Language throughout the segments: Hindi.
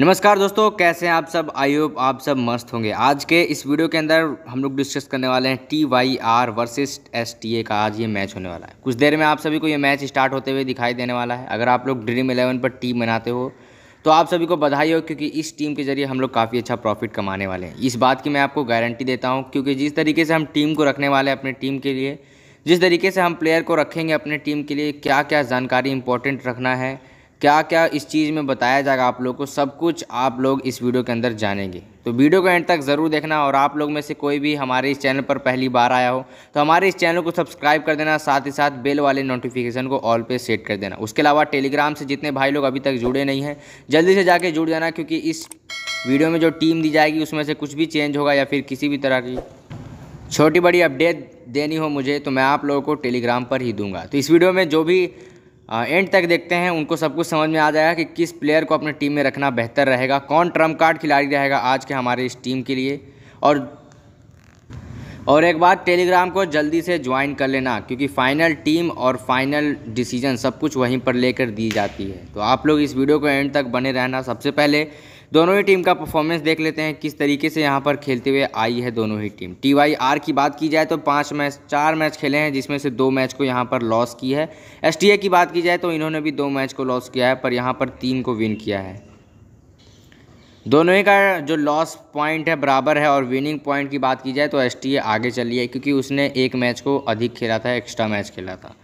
नमस्कार दोस्तों कैसे हैं आप सब आई होप आप सब मस्त होंगे आज के इस वीडियो के अंदर हम लोग डिस्कस करने वाले हैं T Y R versus S T A का आज ये मैच होने वाला है कुछ देर में आप सभी को ये मैच स्टार्ट होते हुए दिखाई देने वाला है अगर आप लोग ड्रीम इलेवन पर टीम बनाते हो तो आप सभी को बधाई हो क्योंकि इस टीम के जरिए हम लोग काफ़ी अच्छा प्रॉफिट कमाने वाले हैं इस बात की मैं आपको गारंटी देता हूँ क्योंकि जिस तरीके से हम टीम को रखने वाले हैं अपने टीम के लिए जिस तरीके से हम प्लेयर को रखेंगे अपने टीम के लिए क्या क्या जानकारी इंपॉर्टेंट रखना है क्या क्या इस चीज़ में बताया जाएगा आप लोग को सब कुछ आप लोग इस वीडियो के अंदर जानेंगे तो वीडियो को एंड तक ज़रूर देखना और आप लोग में से कोई भी हमारे इस चैनल पर पहली बार आया हो तो हमारे इस चैनल को सब्सक्राइब कर देना साथ ही साथ बेल वाले नोटिफिकेशन को ऑल पे सेट कर देना उसके अलावा टेलीग्राम से जितने भाई लोग अभी तक जुड़े नहीं हैं जल्दी से जाके जुड़ जाना क्योंकि इस वीडियो में जो टीम दी जाएगी उसमें से कुछ भी चेंज होगा या फिर किसी भी तरह की छोटी बड़ी अपडेट देनी हो मुझे तो मैं आप लोगों को टेलीग्राम पर ही दूंगा तो इस वीडियो में जो भी एंड तक देखते हैं उनको सब कुछ समझ में आ जाएगा कि किस प्लेयर को अपने टीम में रखना बेहतर रहेगा कौन ट्रम्प कार्ड खिलाड़ी रहेगा आज के हमारे इस टीम के लिए और और एक बात टेलीग्राम को जल्दी से ज्वाइन कर लेना क्योंकि फाइनल टीम और फाइनल डिसीजन सब कुछ वहीं पर लेकर दी जाती है तो आप लोग इस वीडियो को एंड तक बने रहना सबसे पहले दोनों ही टीम का परफॉर्मेंस देख लेते हैं किस तरीके से यहाँ पर खेलते हुए आई है दोनों ही टीम टी वाई आर की बात की जाए तो पाँच मैच चार मैच खेले हैं जिसमें से दो मैच को यहाँ पर लॉस की है एस टी ए की बात की जाए तो इन्होंने भी दो मैच को लॉस किया है पर यहाँ पर तीन को विन किया है दोनों ही का जो लॉस पॉइंट है बराबर है और विनिंग पॉइंट की बात की जाए तो एस टी ए आगे चली है क्योंकि उसने एक मैच को अधिक खेला था एक्स्ट्रा मैच खेला था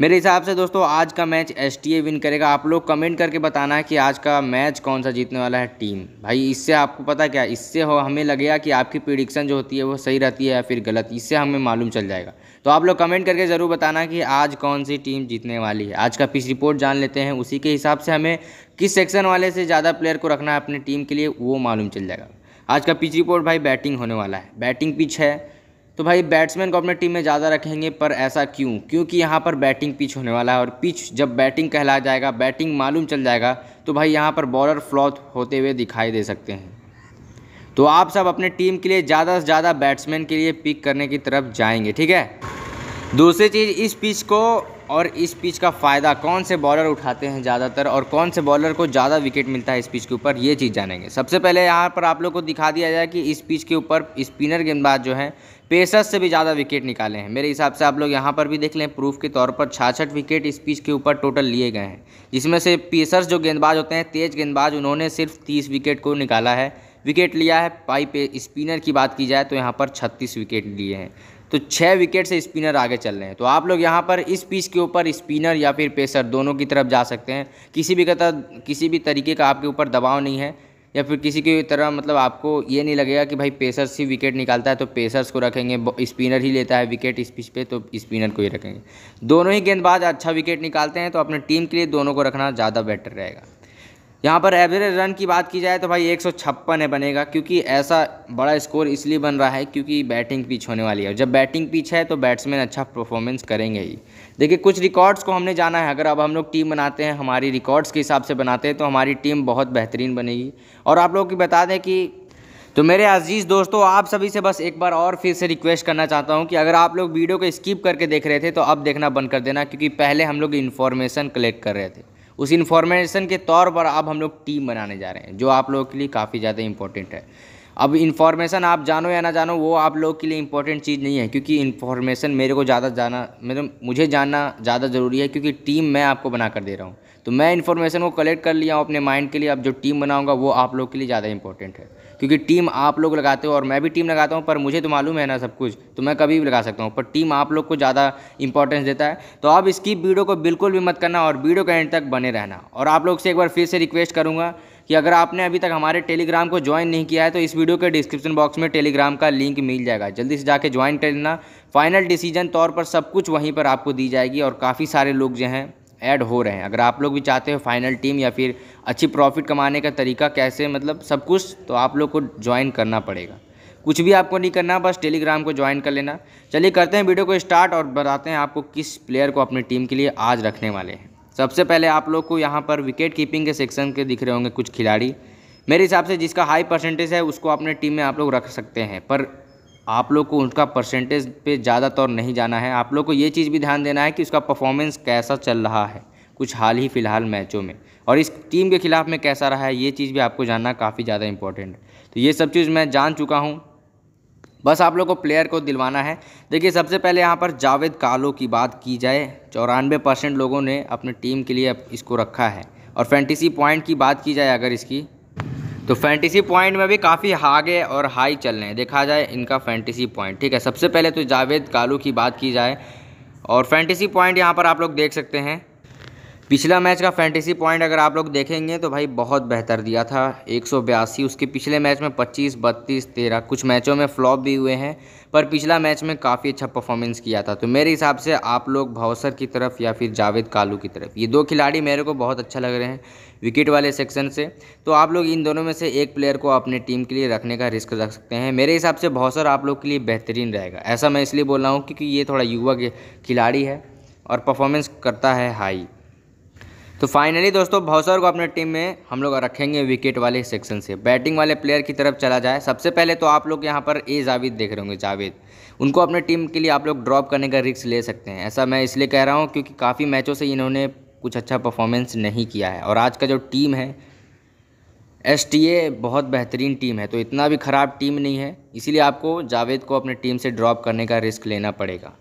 मेरे हिसाब से दोस्तों आज का मैच एस विन करेगा आप लोग कमेंट करके बताना है कि आज का मैच कौन सा जीतने वाला है टीम भाई इससे आपको पता क्या इससे हो हमें लगेगा कि आपकी प्रिडिक्शन जो होती है वो सही रहती है या फिर गलत इससे हमें मालूम चल जाएगा तो आप लोग कमेंट करके ज़रूर बताना कि आज कौन सी टीम जीतने वाली है आज का पिच रिपोर्ट जान लेते हैं उसी के हिसाब से हमें किस सेक्शन वाले से ज़्यादा प्लेयर को रखना है अपनी टीम के लिए वो मालूम चल जाएगा आज का पिच रिपोर्ट भाई बैटिंग होने वाला है बैटिंग पिच है तो भाई बैट्समैन को अपने टीम में ज़्यादा रखेंगे पर ऐसा क्यों क्योंकि यहाँ पर बैटिंग पिच होने वाला है और पिच जब बैटिंग कहला जाएगा बैटिंग मालूम चल जाएगा तो भाई यहाँ पर बॉलर फ्लॉथ होते हुए दिखाई दे सकते हैं तो आप सब अपने टीम के लिए ज़्यादा से ज़्यादा बैट्समैन के लिए पिक करने की तरफ जाएंगे ठीक है दूसरी चीज़ इस पिच को और इस पिच का फ़ायदा कौन से बॉलर उठाते हैं ज़्यादातर और कौन से बॉलर को ज़्यादा विकेट मिलता है इस पिच के ऊपर ये चीज़ जानेंगे सबसे पहले यहाँ पर आप लोग को दिखा दिया जाए कि इस पिच के ऊपर स्पिनर गेंदबाज जो है पेसर्स से भी ज़्यादा विकेट निकाले हैं मेरे हिसाब से आप लोग यहाँ पर भी देख लें प्रूफ के तौर पर छाछठ विकेट इस पिच के ऊपर टोटल लिए गए हैं जिसमें से पेसर्स जो गेंदबाज होते हैं तेज गेंदबाज उन्होंने सिर्फ तीस विकेट को निकाला है विकेट लिया है पाई पे स्पिनर की बात की जाए तो यहाँ पर छत्तीस विकेट लिए हैं तो छः विकेट से स्पिनर आगे चल रहे हैं तो आप लोग यहाँ पर इस पिच के ऊपर स्पिनर या फिर पेसर दोनों की तरफ जा सकते हैं किसी भी कतर किसी भी तरीके का आपके ऊपर दबाव नहीं है या फिर किसी की तरह मतलब आपको ये नहीं लगेगा कि भाई पेसर्स ही विकेट निकालता है तो पेसर्स को रखेंगे स्पिनर ही लेता है विकेट इस पिच पे तो स्पिनर को ही रखेंगे दोनों ही गेंदबाज अच्छा विकेट निकालते हैं तो अपने टीम के लिए दोनों को रखना ज़्यादा बेटर रहेगा यहाँ पर एवरेज रन की बात की जाए तो भाई एक सौ छप्पन है बनेगा क्योंकि ऐसा बड़ा स्कोर इसलिए बन रहा है क्योंकि बैटिंग पिच होने वाली है जब बैटिंग पिच है तो बैट्समैन अच्छा परफॉर्मेंस करेंगे ही देखिए कुछ रिकॉर्ड्स को हमने जाना है अगर अब हम लोग टीम बनाते हैं हमारी रिकॉर्ड्स के हिसाब से बनाते हैं तो हमारी टीम बहुत बेहतरीन बनेगी और आप लोग की बता दें कि तो मेरे अजीज़ दोस्तों आप सभी से बस एक बार और फिर से रिक्वेस्ट करना चाहता हूं कि अगर आप लोग वीडियो को स्किप करके देख रहे थे तो अब देखना बंद कर देना क्योंकि पहले हम लोग इन्फॉर्मेशन कलेक्ट कर रहे थे उस इन्फॉर्मेशन के तौर पर अब हम लोग टीम बनाने जा रहे हैं जो आप लोगों के लिए काफ़ी ज़्यादा इंपॉर्टेंट है अब इन्फॉर्मेशन आप जानो या ना जानो वो आप लोग के लिए इंपॉर्टेंट चीज़ नहीं है क्योंकि इन्फॉर्मेशन मेरे को ज़्यादा जाना मतलब मुझे जानना ज़्यादा ज़रूरी है क्योंकि टीम मैं आपको बना कर दे रहा हूँ तो मैं इन्फॉर्मेशन को कलेक्ट कर लिया हूँ अपने माइंड के लिए अब जो टीम बनाऊँगा वो आप लोग के लिए ज़्यादा इंपॉर्टेंट है क्योंकि टीम आप लोग लगाते हो और मैं भी टीम लगाता हूँ पर मुझे तो मालूम है ना सब कुछ तो मैं कभी भी लगा सकता हूँ पर टीम आप लोग को ज़्यादा इंपॉर्टेंस देता है तो आप इसकी वीडियो को बिल्कुल भी मत करना और वीडियो के एंड तक बने रहना और आप लोग से एक बार फिर से रिक्वेस्ट करूँगा कि अगर आपने अभी तक हमारे टेलीग्राम को ज्वाइन नहीं किया है तो इस वीडियो के डिस्क्रिप्शन बॉक्स में टेलीग्राम का लिंक मिल जाएगा जल्दी से जाके ज्वाइन कर लेना फाइनल डिसीजन तौर पर सब कुछ वहीं पर आपको दी जाएगी और काफ़ी सारे लोग जो हैं ऐड हो रहे हैं अगर आप लोग भी चाहते हो फाइनल टीम या फिर अच्छी प्रॉफिट कमाने का तरीका कैसे मतलब सब कुछ तो आप लोग को ज्वाइन करना पड़ेगा कुछ भी आपको नहीं करना बस टेलीग्राम को ज्वाइन कर लेना चलिए करते हैं वीडियो को स्टार्ट और बताते हैं आपको किस प्लेयर को अपनी टीम के लिए आज रखने वाले हैं सबसे पहले आप लोग को यहाँ पर विकेट कीपिंग के सेक्शन के दिख रहे होंगे कुछ खिलाड़ी मेरे हिसाब से जिसका हाई परसेंटेज है उसको अपने टीम में आप लोग रख सकते हैं पर आप लोग को उनका परसेंटेज पे ज़्यादा तौर नहीं जाना है आप लोग को ये चीज़ भी ध्यान देना है कि उसका परफॉर्मेंस कैसा चल रहा है कुछ हाल ही फ़िलहाल मैचों में और इस टीम के ख़िलाफ़ में कैसा रहा है ये चीज़ भी आपको जानना काफ़ी ज़्यादा इंपॉर्टेंट है तो ये सब चीज़ मैं जान चुका हूँ बस आप लोग को प्लेयर को दिलवाना है देखिए सबसे पहले यहाँ पर जावेद कालो की बात की जाए चौरानवे परसेंट लोगों ने अपने टीम के लिए इसको रखा है और फैंटीसी पॉइंट की बात की जाए अगर इसकी तो फैंटेसी पॉइंट में भी काफ़ी आगे और हाई चल रहे हैं देखा जाए इनका फैंटेसी पॉइंट ठीक है सबसे पहले तो जावेद कालू की बात की जाए और फैंटेसी पॉइंट यहाँ पर आप लोग देख सकते हैं पिछला मैच का फैंटेसी पॉइंट अगर आप लोग देखेंगे तो भाई बहुत बेहतर दिया था एक उसके पिछले मैच में पच्चीस बत्तीस तेरह कुछ मैचों में फ्लॉप भी हुए हैं पर पिछला मैच में काफ़ी अच्छा परफॉर्मेंस किया था तो मेरे हिसाब से आप लोग भावसर की तरफ या फिर जावेद कालू की तरफ ये दो खिलाड़ी मेरे को बहुत अच्छा लग रहे हैं विकेट वाले सेक्शन से तो आप लोग इन दोनों में से एक प्लेयर को अपने टीम के लिए रखने का रिस्क रख सकते हैं मेरे हिसाब से भावसर आप लोग के लिए बेहतरीन रहेगा ऐसा मैं इसलिए बोल रहा हूँ क्योंकि ये थोड़ा युवा खिलाड़ी है और परफॉर्मेंस करता है हाई तो फाइनली दोस्तों भौसर को अपने टीम में हम लोग रखेंगे विकेट वाले सेक्शन से बैटिंग वाले प्लेयर की तरफ चला जाए सबसे पहले तो आप लोग यहाँ पर ए जावेद देख रहे होंगे जावेद उनको अपने टीम के लिए आप लोग ड्रॉप करने का रिस्क ले सकते हैं ऐसा मैं इसलिए कह रहा हूँ क्योंकि काफ़ी मैचों से इन्होंने कुछ अच्छा परफॉर्मेंस नहीं किया है और आज का जो टीम है एस बहुत बेहतरीन टीम है तो इतना भी ख़राब टीम नहीं है इसीलिए आपको जावेद को अपने टीम से ड्रॉप करने का रिस्क लेना पड़ेगा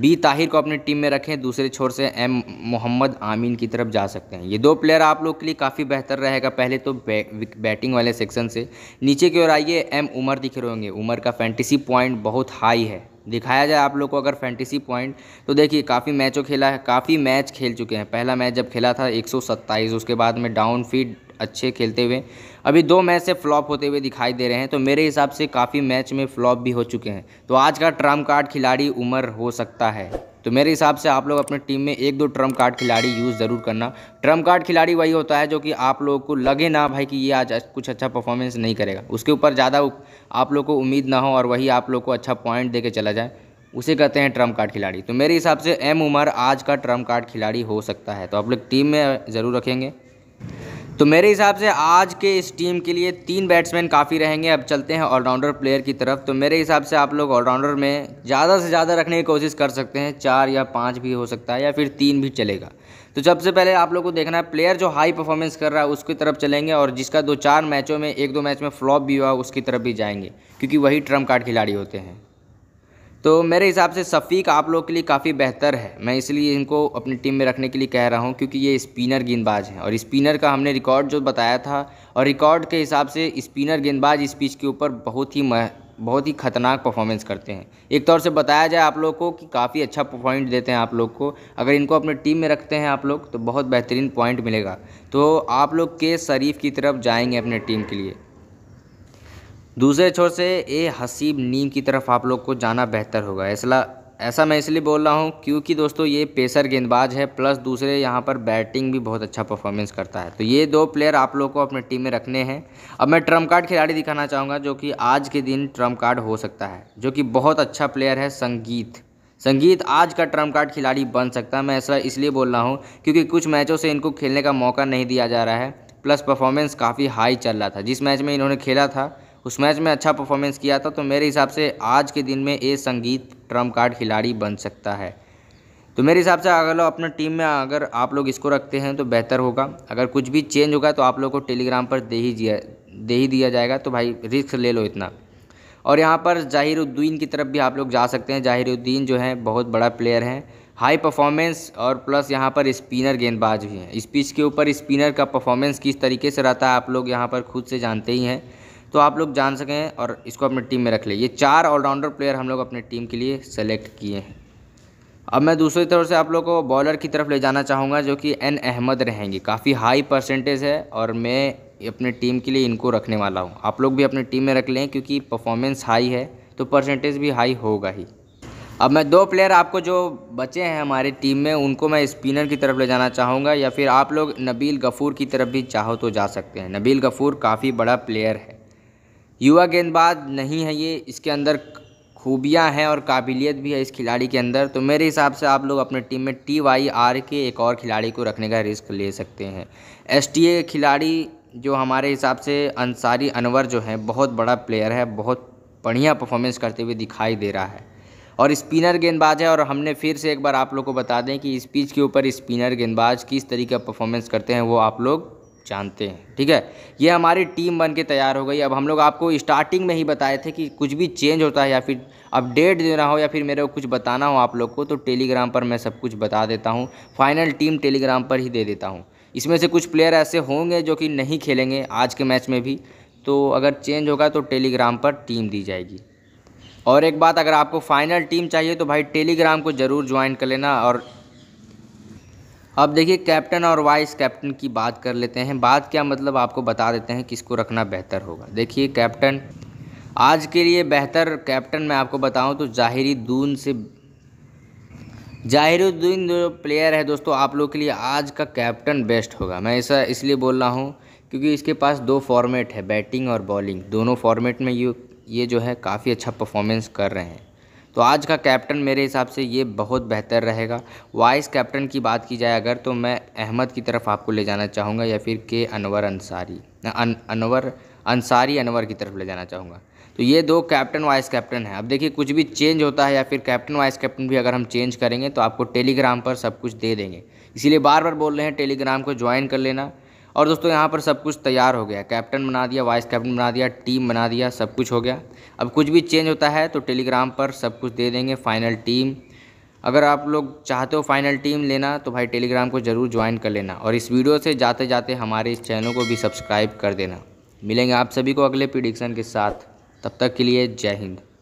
बी ताहिर को अपनी टीम में रखें दूसरे छोर से एम मोहम्मद आमीन की तरफ जा सकते हैं ये दो प्लेयर आप लोग के लिए काफ़ी बेहतर रहेगा पहले तो बै, बैटिंग वाले सेक्शन से नीचे की ओर आइए एम उमर दिख रहे होंगे उमर का फैंटेसी पॉइंट बहुत हाई है दिखाया जाए आप लोग को अगर फैंटेसी पॉइंट तो देखिए काफ़ी मैचों खेला है काफ़ी मैच खेल चुके हैं पहला मैच जब खेला था एक उसके बाद में डाउन फीड अच्छे खेलते हुए अभी दो मैच से फ्लॉप होते हुए दिखाई दे रहे हैं तो मेरे हिसाब से काफ़ी मैच में फ्लॉप भी हो चुके हैं तो आज का ट्रम्प कार्ड खिलाड़ी उमर हो सकता है तो मेरे हिसाब से आप लोग अपने टीम में एक दो ट्रम्प कार्ड खिलाड़ी यूज़ ज़रूर करना ट्रम्प कार्ड खिलाड़ी वही होता है जो कि आप लोगों को लगे ना भाई कि ये आज कुछ अच्छा परफॉर्मेंस नहीं करेगा उसके ऊपर ज़्यादा आप लोग को उम्मीद ना हो और वही आप लोग को अच्छा पॉइंट दे के चला जाए उसे कहते हैं ट्रम्प कार्ड खिलाड़ी तो मेरे हिसाब से एम उमर आज का ट्रम्प कार्ड खिलाड़ी हो सकता है तो आप लोग टीम में ज़रूर रखेंगे तो मेरे हिसाब से आज के इस टीम के लिए तीन बैट्समैन काफ़ी रहेंगे अब चलते हैं ऑलराउंडर प्लेयर की तरफ तो मेरे हिसाब से आप लोग ऑलराउंडर में ज़्यादा से ज़्यादा रखने की कोशिश कर सकते हैं चार या पाँच भी हो सकता है या फिर तीन भी चलेगा तो सबसे पहले आप लोग को देखना है प्लेयर जो हाई परफॉर्मेंस कर रहा है उसकी तरफ चलेंगे और जिसका दो चार मैचों में एक दो मैच में फ्लॉप भी हुआ उसकी तरफ भी जाएंगे क्योंकि वही ट्रम्प कार्ड खिलाड़ी होते हैं तो मेरे हिसाब से सफ़ीक आप लोग के लिए काफ़ी बेहतर है मैं इसलिए इनको अपनी टीम में रखने के लिए कह रहा हूँ क्योंकि ये स्पिनर गेंदबाज हैं और स्पिनर का हमने रिकॉर्ड जो बताया था और रिकॉर्ड के हिसाब से स्पिनर गेंदबाज इस पिच के ऊपर बहुत ही बहुत ही खतरनाक परफॉर्मेंस करते हैं एक तौर से बताया जाए आप लोग को कि काफ़ी अच्छा पॉइंट देते हैं आप लोग को अगर इनको अपने टीम में रखते हैं आप लोग तो बहुत बेहतरीन पॉइंट मिलेगा तो आप लोग के शरीफ की तरफ जाएंगे अपने टीम के लिए दूसरे छोर से ए हसीब नीम की तरफ आप लोग को जाना बेहतर होगा ऐसा ऐसा मैं इसलिए बोल रहा हूँ क्योंकि दोस्तों ये पेसर गेंदबाज है प्लस दूसरे यहाँ पर बैटिंग भी बहुत अच्छा परफॉर्मेंस करता है तो ये दो प्लेयर आप लोग को अपने टीम में रखने हैं अब मैं ट्रम्प कार्ड खिलाड़ी दिखाना चाहूँगा जो कि आज के दिन ट्रम्प कार्ड हो सकता है जो कि बहुत अच्छा प्लेयर है संगीत संगीत आज का ट्रम्प कार्ड खिलाड़ी बन सकता है मैं ऐसा इसलिए बोल रहा हूँ क्योंकि कुछ मैचों से इनको खेलने का मौका नहीं दिया जा रहा है प्लस परफॉर्मेंस काफ़ी हाई चल रहा था जिस मैच में इन्होंने खेला था उस मैच में अच्छा परफॉर्मेंस किया था तो मेरे हिसाब से आज के दिन में ए संगीत ट्रम्प कार्ड खिलाड़ी बन सकता है तो मेरे हिसाब से अगर लोग अपना टीम में अगर आप लोग इसको रखते हैं तो बेहतर होगा अगर कुछ भी चेंज होगा तो आप लोग को टेलीग्राम पर दे ही दिया दे ही दिया जाएगा तो भाई रिस्क ले लो इतना और यहाँ पर जाहिरुद्दीन की तरफ भी आप लोग जा सकते हैं जाहिरुद्दीन जो है बहुत बड़ा प्लेयर हैं हाई परफॉर्मेंस और प्लस यहाँ पर स्पिनर गेंदबाज भी हैं इस पिच के ऊपर स्पिनर का परफॉर्मेंस किस तरीके से रहता है आप लोग यहाँ पर खुद से जानते ही हैं तो आप लोग जान सकें और इसको अपने टीम में रख लें ये चार ऑलराउंडर प्लेयर हम लोग अपने टीम के लिए सेलेक्ट किए हैं अब मैं दूसरी तरफ से आप लोग को बॉलर की तरफ ले जाना चाहूँगा जो कि एन अहमद रहेंगे काफ़ी हाई परसेंटेज है और मैं अपने टीम के लिए इनको रखने वाला हूँ आप लोग भी अपने टीम में रख लें क्योंकि परफॉर्मेंस हाई है तो परसेंटेज भी हाई होगा ही अब मैं दो प्लेयर आपको जो बचे हैं हमारी टीम में उनको मैं स्पिनर की तरफ ले जाना चाहूँगा या फिर आप लोग नबील गफ़ूर की तरफ भी चाहो तो जा सकते हैं नबील गफ़ूर काफ़ी बड़ा प्लेयर है युवा गेंदबाज नहीं है ये इसके अंदर खूबियाँ हैं और काबिलियत भी है इस खिलाड़ी के अंदर तो मेरे हिसाब से आप लोग अपने टीम में टी वाई आर के एक और खिलाड़ी को रखने का रिस्क ले सकते हैं एस टी ए खिलाड़ी जो हमारे हिसाब से अंसारी अनवर जो है बहुत बड़ा प्लेयर है बहुत बढ़िया परफॉर्मेंस करते हुए दिखाई दे रहा है और स्पिनर गेंदबाज है और हमने फिर से एक बार आप लोग को बता दें कि इस पीच के ऊपर स्पिनर गेंदबाज किस तरीके का परफॉर्मेंस करते हैं वो आप लोग जानते हैं ठीक है ये हमारी टीम बन के तैयार हो गई अब हम लोग आपको स्टार्टिंग में ही बताए थे कि कुछ भी चेंज होता है या फिर अपडेट देना हो या फिर मेरे को कुछ बताना हो आप लोग को तो टेलीग्राम पर मैं सब कुछ बता देता हूँ फाइनल टीम टेलीग्राम पर ही दे देता हूँ इसमें से कुछ प्लेयर ऐसे होंगे जो कि नहीं खेलेंगे आज के मैच में भी तो अगर चेंज होगा तो टेलीग्राम पर टीम दी जाएगी और एक बात अगर आपको फाइनल टीम चाहिए तो भाई टेलीग्राम को ज़रूर ज्वाइन कर लेना और अब देखिए कैप्टन और वाइस कैप्टन की बात कर लेते हैं बात क्या मतलब आपको बता देते हैं किसको रखना बेहतर होगा देखिए कैप्टन आज के लिए बेहतर कैप्टन मैं आपको बताऊं तो दून से जाहिरुद्दीन जो प्लेयर है दोस्तों आप लोग के लिए आज का कैप्टन बेस्ट होगा मैं ऐसा इसलिए बोल रहा हूँ क्योंकि इसके पास दो फॉर्मेट है बैटिंग और बॉलिंग दोनों फॉर्मेट में ये ये जो है काफ़ी अच्छा परफॉर्मेंस कर रहे हैं तो आज का कैप्टन मेरे हिसाब से ये बहुत बेहतर रहेगा वाइस कैप्टन की बात की जाए अगर तो मैं अहमद की तरफ आपको ले जाना चाहूँगा या फिर के अनवर अंसारी अन, अनवर अंसारी अनवर की तरफ ले जाना चाहूँगा तो ये दो कैप्टन वाइस कैप्टन हैं अब देखिए कुछ भी चेंज होता है या फिर कैप्टन वाइस कैप्टन भी अगर हम चेंज करेंगे तो आपको टेलीग्राम पर सब कुछ दे देंगे इसीलिए बार बार बोल रहे हैं टेलीग्राम को ज्वाइन कर लेना और दोस्तों यहाँ पर सब कुछ तैयार हो गया कैप्टन बना दिया वाइस कैप्टन बना दिया टीम बना दिया सब कुछ हो गया अब कुछ भी चेंज होता है तो टेलीग्राम पर सब कुछ दे देंगे फाइनल टीम अगर आप लोग चाहते हो फाइनल टीम लेना तो भाई टेलीग्राम को ज़रूर ज्वाइन कर लेना और इस वीडियो से जाते जाते हमारे इस चैनल को भी सब्सक्राइब कर देना मिलेंगे आप सभी को अगले प्रिडिक्शन के साथ तब तक के लिए जय हिंद